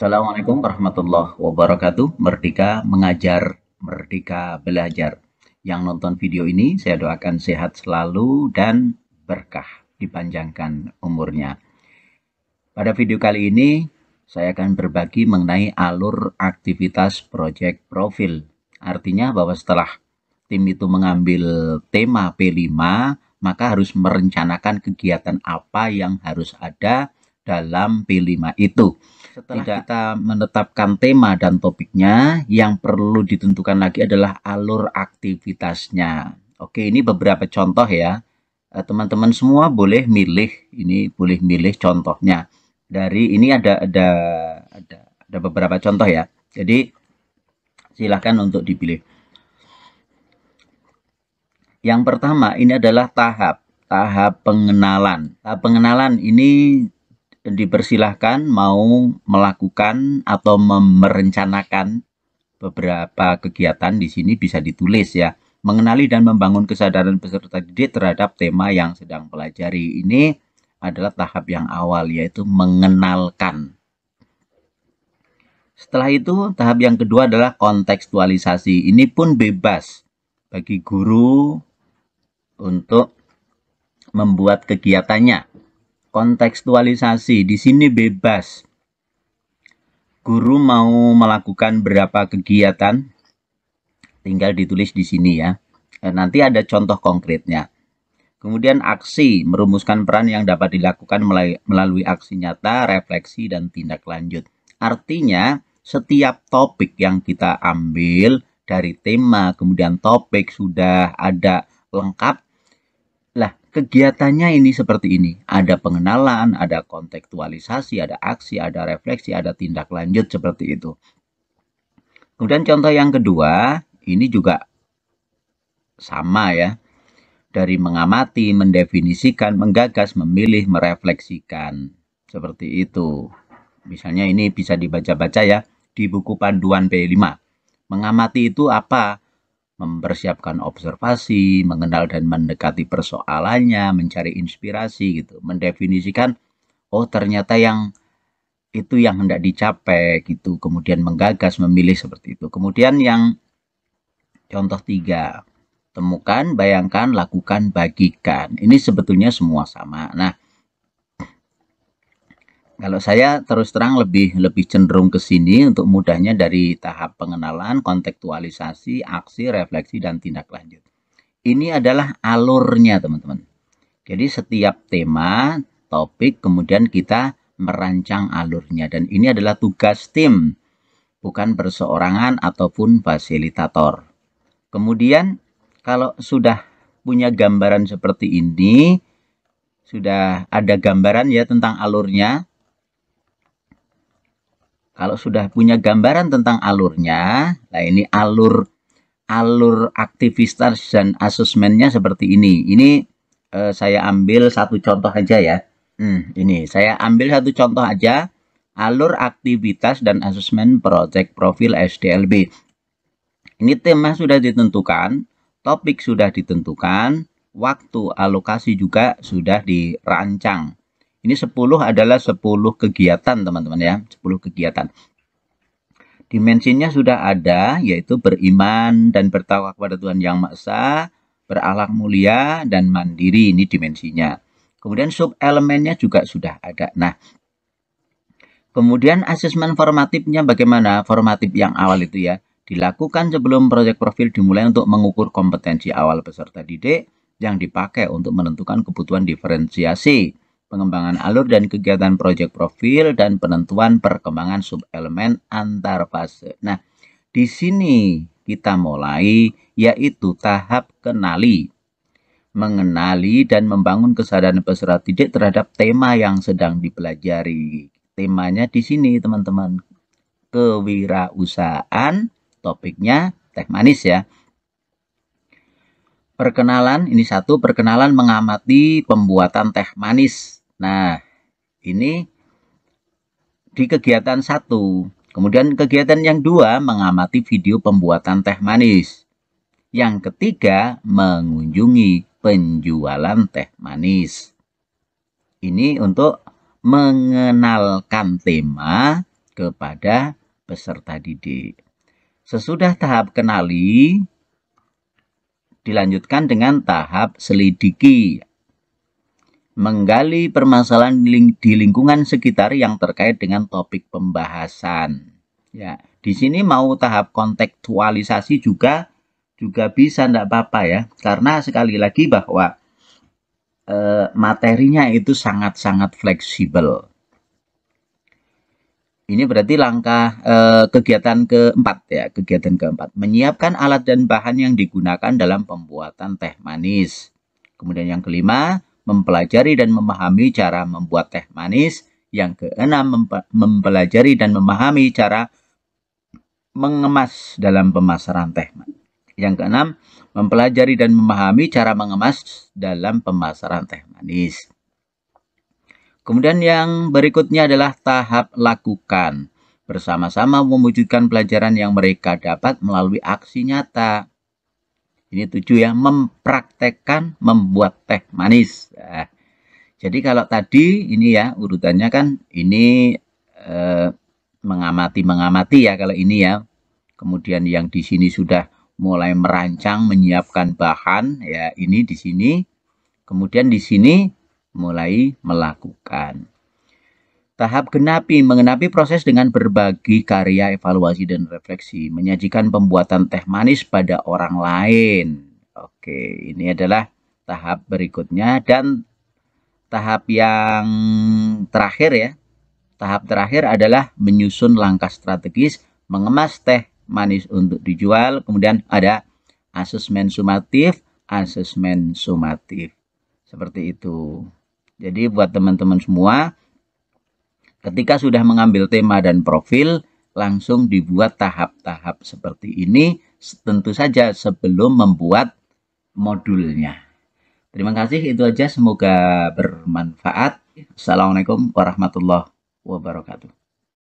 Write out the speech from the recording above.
Assalamualaikum warahmatullahi wabarakatuh. Merdeka mengajar, merdeka belajar. Yang nonton video ini saya doakan sehat selalu dan berkah dipanjangkan umurnya. Pada video kali ini saya akan berbagi mengenai alur aktivitas proyek profil. Artinya bahwa setelah tim itu mengambil tema P5, maka harus merencanakan kegiatan apa yang harus ada dalam P5 itu setelah Tidak. kita menetapkan tema dan topiknya, yang perlu ditentukan lagi adalah alur aktivitasnya. Oke, ini beberapa contoh ya. Eh, teman-teman semua boleh milih, ini boleh milih contohnya. Dari ini ada ada ada ada beberapa contoh ya. Jadi silahkan untuk dipilih. Yang pertama ini adalah tahap tahap pengenalan. Tahap pengenalan ini dipersilahkan mau melakukan atau merencanakan beberapa kegiatan di sini bisa ditulis ya. Mengenali dan membangun kesadaran peserta didik terhadap tema yang sedang pelajari ini adalah tahap yang awal yaitu mengenalkan. Setelah itu tahap yang kedua adalah kontekstualisasi. Ini pun bebas bagi guru untuk membuat kegiatannya kontekstualisasi di sini bebas. Guru mau melakukan berapa kegiatan, tinggal ditulis di sini ya. Eh, nanti ada contoh konkretnya. Kemudian aksi, merumuskan peran yang dapat dilakukan melalui aksi nyata, refleksi, dan tindak lanjut. Artinya, setiap topik yang kita ambil dari tema, kemudian topik sudah ada lengkap, kegiatannya ini seperti ini. Ada pengenalan, ada kontekstualisasi, ada aksi, ada refleksi, ada tindak lanjut seperti itu. Kemudian contoh yang kedua, ini juga sama ya. Dari mengamati, mendefinisikan, menggagas, memilih, merefleksikan. Seperti itu. Misalnya ini bisa dibaca-baca ya di buku panduan P5. Mengamati itu apa? mempersiapkan observasi, mengenal dan mendekati persoalannya, mencari inspirasi gitu, mendefinisikan oh ternyata yang itu yang hendak dicapai gitu, kemudian menggagas, memilih seperti itu. Kemudian yang contoh tiga, temukan, bayangkan, lakukan, bagikan. Ini sebetulnya semua sama. Nah, kalau saya terus terang lebih lebih cenderung ke sini untuk mudahnya dari tahap pengenalan, kontekstualisasi, aksi, refleksi dan tindak lanjut. Ini adalah alurnya, teman-teman. Jadi setiap tema, topik kemudian kita merancang alurnya dan ini adalah tugas tim, bukan berseorangan ataupun fasilitator. Kemudian kalau sudah punya gambaran seperti ini, sudah ada gambaran ya tentang alurnya, kalau sudah punya gambaran tentang alurnya, nah ini alur alur aktivitas dan asesmennya seperti ini. Ini eh, saya ambil satu contoh aja ya. Hmm, ini saya ambil satu contoh aja alur aktivitas dan asesmen proyek profil SDLB. Ini tema sudah ditentukan, topik sudah ditentukan, waktu alokasi juga sudah dirancang. Ini 10 adalah 10 kegiatan teman-teman ya, 10 kegiatan. Dimensinya sudah ada yaitu beriman dan bertawa kepada Tuhan Yang Maha Esa, beralak mulia dan mandiri ini dimensinya. Kemudian sub elemennya juga sudah ada. Nah, kemudian asesmen formatifnya bagaimana? Formatif yang awal itu ya dilakukan sebelum proyek profil dimulai untuk mengukur kompetensi awal peserta didik yang dipakai untuk menentukan kebutuhan diferensiasi pengembangan alur dan kegiatan proyek profil dan penentuan perkembangan subelemen antar fase. Nah, di sini kita mulai yaitu tahap kenali. Mengenali dan membangun kesadaran peserta didik terhadap tema yang sedang dipelajari. Temanya di sini teman-teman. Kewirausahaan, topiknya teh manis ya. Perkenalan, ini satu, perkenalan mengamati pembuatan teh manis Nah, ini di kegiatan satu. Kemudian kegiatan yang dua mengamati video pembuatan teh manis. Yang ketiga mengunjungi penjualan teh manis. Ini untuk mengenalkan tema kepada peserta didik. Sesudah tahap kenali, dilanjutkan dengan tahap selidiki menggali permasalahan di lingkungan sekitar yang terkait dengan topik pembahasan. Ya, di sini mau tahap kontekstualisasi juga juga bisa tidak apa-apa ya, karena sekali lagi bahwa eh, materinya itu sangat-sangat fleksibel. Ini berarti langkah eh, kegiatan keempat ya, kegiatan keempat menyiapkan alat dan bahan yang digunakan dalam pembuatan teh manis. Kemudian yang kelima, mempelajari dan memahami cara membuat teh manis. Yang keenam, mempelajari dan memahami cara mengemas dalam pemasaran teh. Yang keenam, mempelajari dan memahami cara mengemas dalam pemasaran teh manis. Kemudian yang berikutnya adalah tahap lakukan. Bersama-sama mewujudkan pelajaran yang mereka dapat melalui aksi nyata. Ini tujuh ya, mempraktekkan membuat teh manis. Nah, jadi kalau tadi ini ya urutannya kan ini mengamati eh, mengamati mengamati ya kalau ini ya. Kemudian yang di sini sudah mulai merancang menyiapkan bahan ya ini di sini. Kemudian di sini mulai melakukan. Tahap genapi mengenapi proses dengan berbagi karya evaluasi dan refleksi, menyajikan pembuatan teh manis pada orang lain. Oke, ini adalah tahap berikutnya dan tahap yang terakhir ya. Tahap terakhir adalah menyusun langkah strategis, mengemas teh manis untuk dijual, kemudian ada asesmen sumatif, asesmen sumatif. Seperti itu. Jadi buat teman-teman semua Ketika sudah mengambil tema dan profil, langsung dibuat tahap-tahap seperti ini, tentu saja sebelum membuat modulnya. Terima kasih, itu aja. Semoga bermanfaat. Assalamualaikum warahmatullahi wabarakatuh.